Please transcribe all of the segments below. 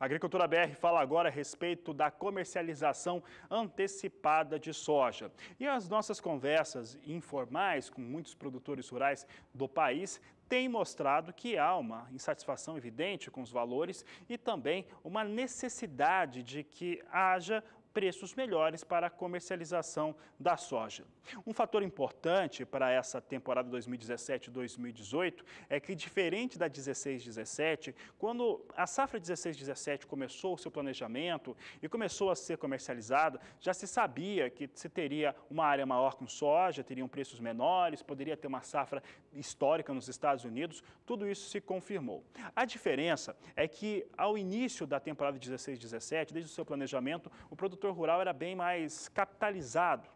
A Agricultura BR fala agora a respeito da comercialização antecipada de soja. E as nossas conversas informais com muitos produtores rurais do país têm mostrado que há uma insatisfação evidente com os valores e também uma necessidade de que haja preços melhores para a comercialização da soja. Um fator importante para essa temporada 2017-2018 é que, diferente da 16-17, quando a safra 16-17 começou o seu planejamento e começou a ser comercializada, já se sabia que se teria uma área maior com soja, teriam preços menores, poderia ter uma safra histórica nos Estados Unidos, tudo isso se confirmou. A diferença é que, ao início da temporada 16-17, desde o seu planejamento, o produtor produtor rural era bem mais capitalizado,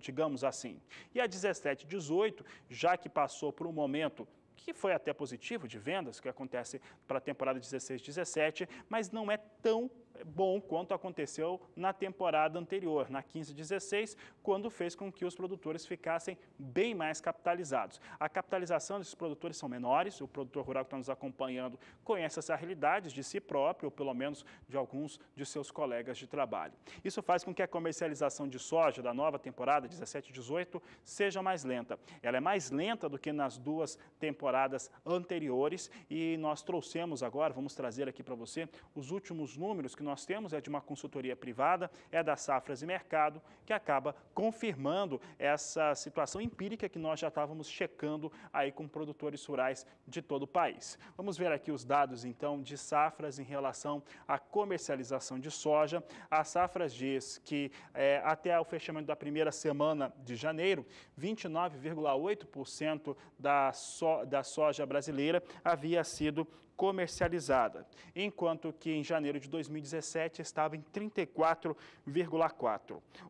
digamos assim. E a 17, 18, já que passou por um momento que foi até positivo de vendas, que acontece para a temporada 16, 17, mas não é tão bom quanto aconteceu na temporada anterior, na 15-16, quando fez com que os produtores ficassem bem mais capitalizados. A capitalização desses produtores são menores, o produtor rural que está nos acompanhando conhece essa realidade de si próprio, ou pelo menos de alguns de seus colegas de trabalho. Isso faz com que a comercialização de soja da nova temporada 17-18 seja mais lenta. Ela é mais lenta do que nas duas temporadas anteriores e nós trouxemos agora, vamos trazer aqui para você os últimos números que nós nós temos é de uma consultoria privada, é da Safras e Mercado, que acaba confirmando essa situação empírica que nós já estávamos checando aí com produtores rurais de todo o país. Vamos ver aqui os dados então de Safras em relação à comercialização de soja. A Safras diz que é, até o fechamento da primeira semana de janeiro, 29,8% da, so, da soja brasileira havia sido comercializada, enquanto que em janeiro de 2017 estava em 34,4.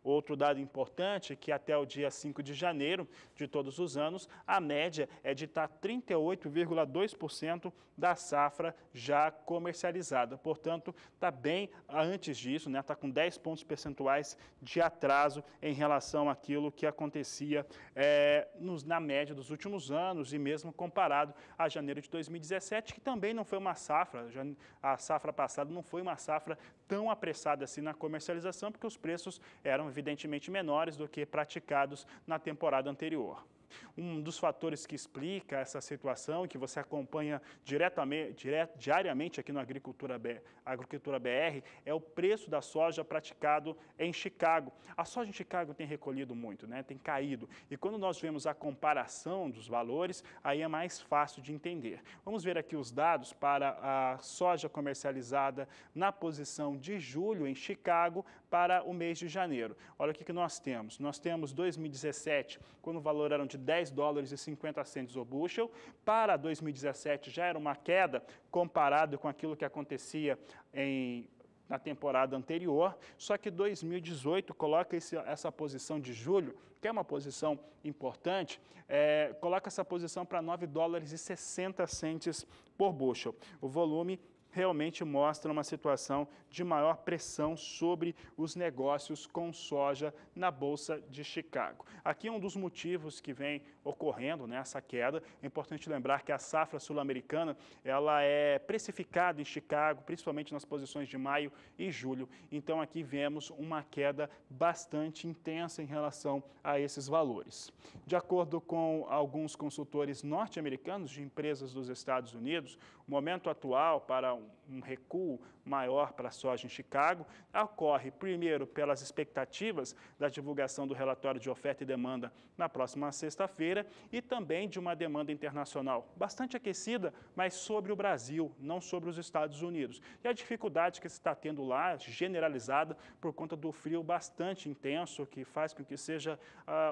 Outro dado importante é que até o dia 5 de janeiro de todos os anos, a média é de estar tá 38,2% da safra já comercializada. Portanto, está bem antes disso, né? Está com 10 pontos percentuais de atraso em relação àquilo que acontecia é, nos, na média dos últimos anos e mesmo comparado a janeiro de 2017, que também não foi uma safra, já, a safra passada não foi uma safra tão apressada assim na comercialização, porque os preços eram evidentemente menores do que praticados na temporada anterior. Um dos fatores que explica essa situação, que você acompanha diretamente, direto, diariamente aqui no Agricultura, Agricultura BR, é o preço da soja praticado em Chicago. A soja em Chicago tem recolhido muito, né? tem caído. E quando nós vemos a comparação dos valores, aí é mais fácil de entender. Vamos ver aqui os dados para a soja comercializada na posição de julho em Chicago para o mês de janeiro. Olha o que, que nós temos. Nós temos 2017, quando o valor era de 10 dólares e 50 centos o bushel. Para 2017 já era uma queda comparado com aquilo que acontecia em na temporada anterior, só que 2018 coloca esse, essa posição de julho, que é uma posição importante, é, coloca essa posição para 9 dólares e 60 centes por bushel. O volume realmente mostra uma situação de maior pressão sobre os negócios com soja na Bolsa de Chicago. Aqui um dos motivos que vem ocorrendo né, essa queda. É importante lembrar que a safra sul-americana ela é precificada em Chicago, principalmente nas posições de maio e julho. Então aqui vemos uma queda bastante intensa em relação a esses valores. De acordo com alguns consultores norte-americanos de empresas dos Estados Unidos, o momento atual para um um recuo maior para a soja em Chicago, ocorre primeiro pelas expectativas da divulgação do relatório de oferta e demanda na próxima sexta-feira e também de uma demanda internacional bastante aquecida, mas sobre o Brasil, não sobre os Estados Unidos. E a dificuldade que se está tendo lá, generalizada, por conta do frio bastante intenso, que faz com que seja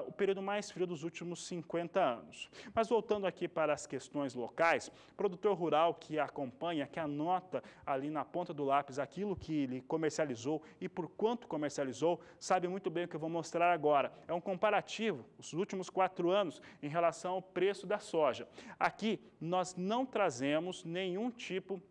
uh, o período mais frio dos últimos 50 anos. Mas voltando aqui para as questões locais, produtor rural que acompanha, que anota ali na ponta do lápis aquilo que ele comercializou e por quanto comercializou, sabe muito bem o que eu vou mostrar agora. É um comparativo, os últimos quatro anos, em relação ao preço da soja. Aqui, nós não trazemos nenhum tipo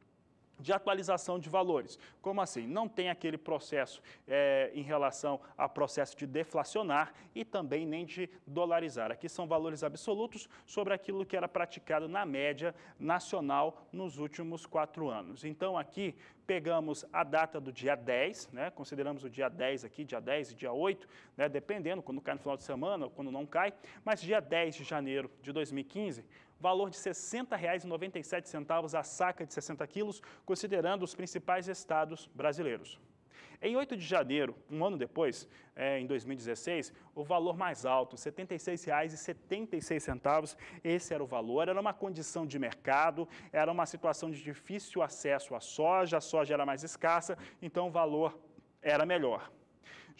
de atualização de valores. Como assim? Não tem aquele processo é, em relação a processo de deflacionar e também nem de dolarizar. Aqui são valores absolutos sobre aquilo que era praticado na média nacional nos últimos quatro anos. Então, aqui pegamos a data do dia 10, né, consideramos o dia 10 aqui, dia 10 e dia 8, né, dependendo, quando cai no final de semana ou quando não cai, mas dia 10 de janeiro de 2015, valor de R$ 60,97 a saca de 60 quilos, considerando os principais estados brasileiros. Em 8 de janeiro, um ano depois, é, em 2016, o valor mais alto, R$ 76,76, esse era o valor, era uma condição de mercado, era uma situação de difícil acesso à soja, a soja era mais escassa, então o valor era melhor.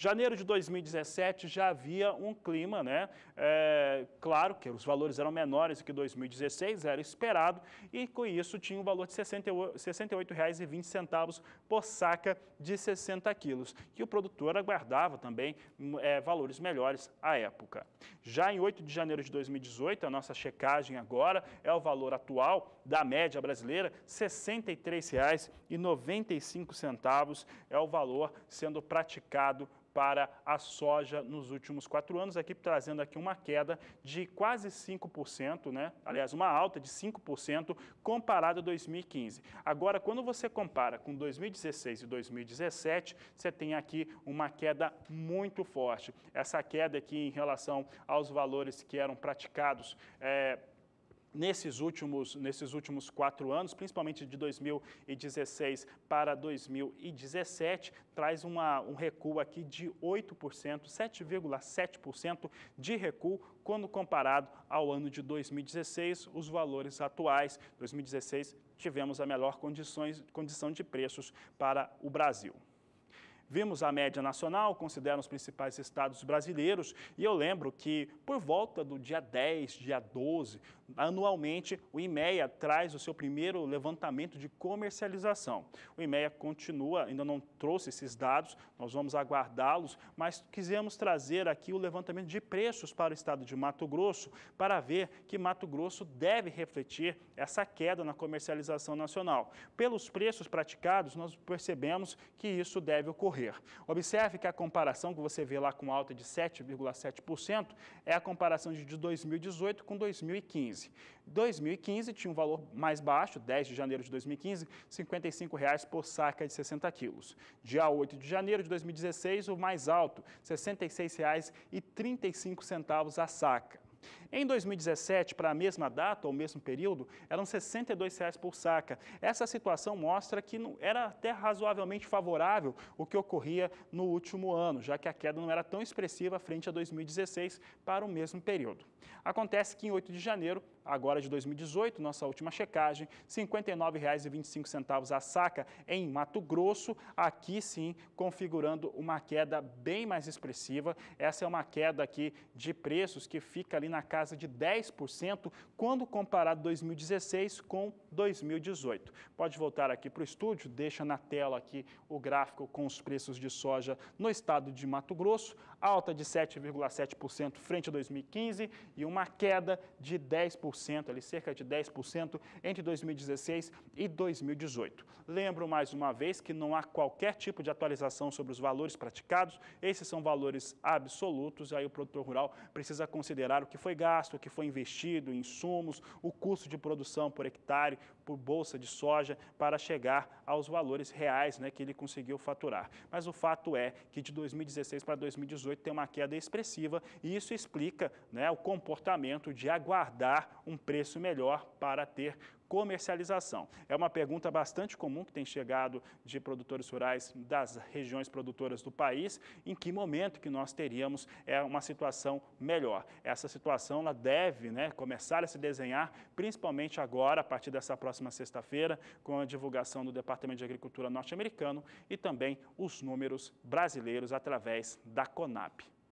Janeiro de 2017 já havia um clima, né? É, claro que os valores eram menores do que 2016, era esperado, e com isso tinha um valor de R$ 68,20 por saca de 60 quilos, que o produtor aguardava também hum, é, valores melhores à época. Já em 8 de janeiro de 2018, a nossa checagem agora é o valor atual da média brasileira, R$ 63,95 é o valor sendo praticado para a soja nos últimos quatro anos, aqui trazendo aqui uma queda de quase 5%, né? aliás, uma alta de 5% comparado a 2015. Agora, quando você compara com 2016 e 2017, você tem aqui uma queda muito forte. Essa queda aqui em relação aos valores que eram praticados é, nesses últimos, nesses últimos quatro anos, principalmente de 2016 para 2017, traz uma, um recuo aqui de 8%, 7,7% de recuo quando comparado ao ano de 2016, os valores atuais. 2016 tivemos a melhor condições, condição de preços para o Brasil. Vimos a média nacional, consideram os principais estados brasileiros, e eu lembro que por volta do dia 10, dia 12, anualmente o IMEA traz o seu primeiro levantamento de comercialização. O IMEA continua, ainda não trouxe esses dados, nós vamos aguardá-los, mas quisemos trazer aqui o levantamento de preços para o estado de Mato Grosso para ver que Mato Grosso deve refletir essa queda na comercialização nacional. Pelos preços praticados, nós percebemos que isso deve ocorrer. Observe que a comparação que você vê lá com alta de 7,7% é a comparação de 2018 com 2015. 2015. 2015 tinha um valor mais baixo, 10 de janeiro de 2015, R$ 55,00 por saca de 60 quilos. Dia 8 de janeiro de 2016, o mais alto, R$ 66,35 a saca. Em 2017, para a mesma data ou mesmo período, eram R$ 62,00 por saca. Essa situação mostra que era até razoavelmente favorável o que ocorria no último ano, já que a queda não era tão expressiva frente a 2016 para o mesmo período. Acontece que em 8 de janeiro, agora de 2018, nossa última checagem, R$ 59,25 a saca em Mato Grosso, aqui sim configurando uma queda bem mais expressiva. Essa é uma queda aqui de preços que fica ali na casa casa de 10% quando comparado 2016 com 2018. Pode voltar aqui para o estúdio, deixa na tela aqui o gráfico com os preços de soja no estado de Mato Grosso, alta de 7,7% frente a 2015 e uma queda de 10%, ali cerca de 10% entre 2016 e 2018. Lembro mais uma vez que não há qualquer tipo de atualização sobre os valores praticados, esses são valores absolutos, aí o produtor rural precisa considerar o que foi gasto gasto que foi investido em insumos, o custo de produção por hectare, por bolsa de soja, para chegar aos valores reais né, que ele conseguiu faturar. Mas o fato é que de 2016 para 2018 tem uma queda expressiva e isso explica né, o comportamento de aguardar um preço melhor para ter comercialização? É uma pergunta bastante comum que tem chegado de produtores rurais das regiões produtoras do país. Em que momento que nós teríamos é, uma situação melhor? Essa situação ela deve né, começar a se desenhar, principalmente agora, a partir dessa próxima sexta-feira, com a divulgação do Departamento de Agricultura norte-americano e também os números brasileiros através da CONAP.